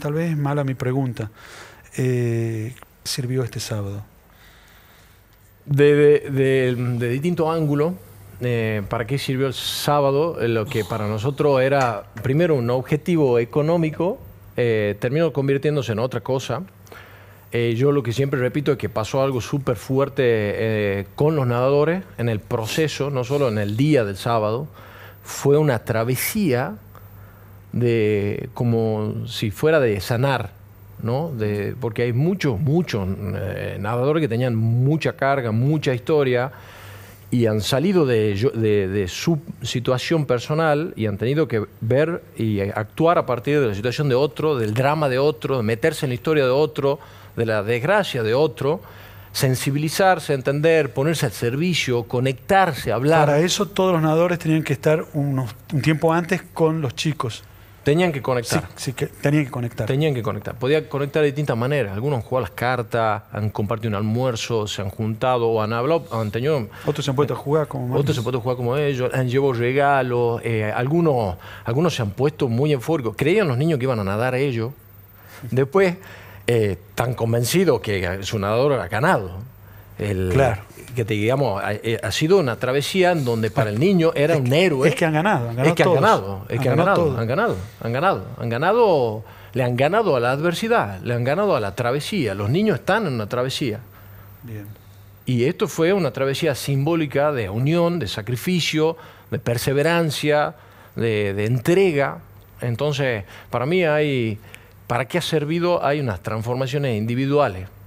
tal, vez es mala mi pregunta, eh, sirvió este sábado? De, distinto ángulo, eh, ¿para qué sirvió el sábado? Eh, lo que para nosotros era, primero, un objetivo económico, terminó convirtiéndose en otra cosa. yo lo que siempre repito es que pasó algo súper fuerte con los nadadores en el proceso, no solo en el día del sábado. Fue una travesía de como si fuera de sanar, ¿no? porque hay muchos, muchos eh, nadadores que tenían mucha carga, mucha historia y han salido de, de, su situación personal y han tenido que ver y actuar a partir de la situación de otro, del drama de otro, de meterse en la historia de otro, de la desgracia de otro, sensibilizarse, entender, ponerse al servicio, conectarse, hablar. Para eso todos los nadadores tenían que estar unos, un tiempo antes con los chicos. Tenían que conectar. Sí, que tenían que conectar. Tenían que conectar. Podía conectar de distintas maneras. Algunos han jugado las cartas, han compartido un almuerzo, se han juntado o han hablado, han Otros se han puesto a eh, jugar como ellos. Otros se han puesto a jugar como ellos, han llevado regalos. Eh, algunos, algunos se han puesto muy fuego. Creían los niños que iban a nadar ellos. Después, eh, tan convencidos que su nadador era ganado claro. Que te digamos, eh, ha, sido una travesía en donde para el niño era un héroe. Es que han ganado, han ganado. Es que han ganado, es han que han ganado, han ganado, han ganado, le han ganado a la adversidad, le han ganado a la travesía. Los niños están en una travesía. Y esto fue una travesía simbólica de unión, de sacrificio, de perseverancia, de, de entrega. Entonces, para mí hay, ¿para qué ha servido? Hay unas transformaciones individuales